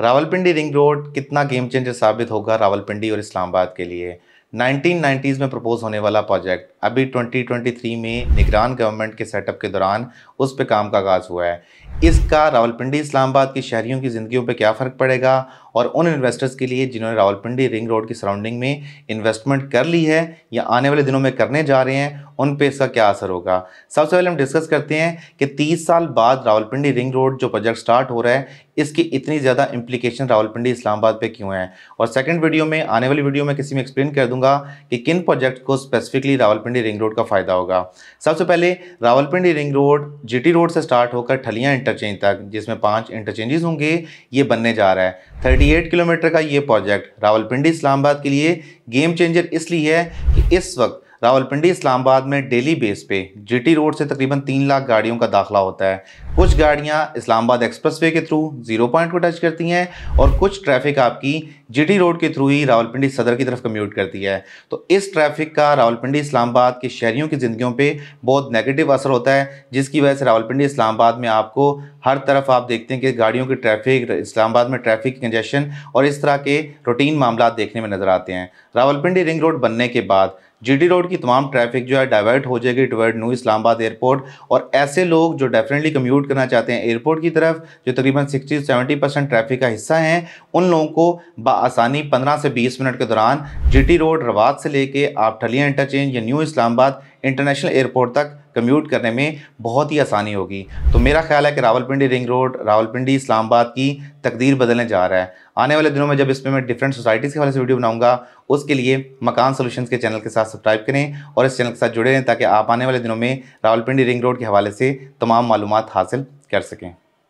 Rawalpindi ring road कितना game changer साबित होगा रावलपिंडी और इस्लामाबाद के लिए 1990s में प्रपोज होने वाला प्रोजेक्ट अभी 2023 में निगरान गवर्नमेंट के सेटअप के दौरान उस पर काम का आगाज़ हुआ है इसका रावलपिंडी इस्लामाबाद की शहरियों की ज़िंदगियों पर क्या फ़र्क पड़ेगा और उन इन्वेस्टर्स के लिए जिन्होंने रावलपिंडी रिंग रोड की सराउंडिंग में इन्वेस्टमेंट कर ली है या आने वाले दिनों में करने जा रहे हैं उन पे इसका क्या असर होगा सबसे पहले हम डिस्कस करते हैं कि 30 साल बाद रावलपिंडी रिंग रोड जो प्रोजेक्ट स्टार्ट हो रहा है इसकी इतनी ज़्यादा इम्प्लीकेशन रावलपिंडी इस्लामाबाद पे क्यों है और सेकंड वीडियो में आने वाली वीडियो में किसी में एक्सप्लेन कर दूंगा कि किन प्रोजेक्ट को स्पेसिफिकली रावलपिंडी रिंग रोड का फ़ायदा होगा सबसे पहले Rawalpindi ring road G road से स्टार्ट होकर ठलिया इंटरचेंज तक जिसमें पाँच इंटरचेंजेस होंगे ये बनने जा रहा है थर्टी किलोमीटर का ये प्रोजेक्ट रावलपिंडी इस्लामाबाद के लिए गेम चेंजर इसलिए है कि इस वक्त रावलपिंडी इस्लामाबाद में डेली बेस पे जीटी रोड से तकरीबन तीन लाख गाड़ियों का दाखिला होता है कुछ गाड़ियां इस्लामाबाद एक्सप्रेसवे के थ्रू जीरो पॉइंट को टच करती हैं और कुछ ट्रैफिक आपकी जीटी रोड के थ्रू ही रावलपिंडी सदर की तरफ कम्यूट करती है तो इस ट्रैफिक का रावलपिंडी इस्लामाबाद के शहरीों की ज़िंदगियों पर बहुत नेगेटिव असर होता है जिसकी वजह से रावलपिंडी इस्लामाबाद में आपको हर तरफ आप देखते हैं कि गाड़ियों की ट्रैफिक इस्लामाबाद में ट्रैफिक कंजेशन और इस तरह के रूटीन मामला देखने में नज़र आते हैं रावलपिंडी रिंग रोड बनने के बाद जीडी रोड की तमाम ट्रैफिक जो है डाइवर्ट हो जाएगी टुवर्ड न्यू इस्लामाबाद एयरपोर्ट और ऐसे लोग जो डेफिनेटली कम्यूट रूट करना चाहते हैं एयरपोर्ट की तरफ जो तकरीबन सिक्सटी सेवेंटी परसेंट ट्रैफिक का हिस्सा हैं उन लोगों को बसानी पंद्रह से बीस मिनट के दौरान जी रोड रवात से लेके आप ठलिया इंटरचेंज या न्यू इस्लामाबाद इंटरनेशनल एयरपोर्ट तक कम्यूट करने में बहुत ही आसानी होगी तो मेरा ख्याल है कि रावलपिंडी रिंग रोड रावलपिंडी इस्लामाबाद की तकदीर बदलने जा रहा है आने वाले दिनों में जब इसमें मैं डिफरेंट सोसाइटीज़ के हवाले से वीडियो बनाऊंगा उसके लिए मकान सॉल्यूशंस के चैनल के साथ सब्सक्राइब करें और इस चैनल के साथ जुड़े रहें ताकि आप आने वाले दिनों में रावलपिंडी रिंग रोड के हवाले से तमाम मालूम हासिल कर सकें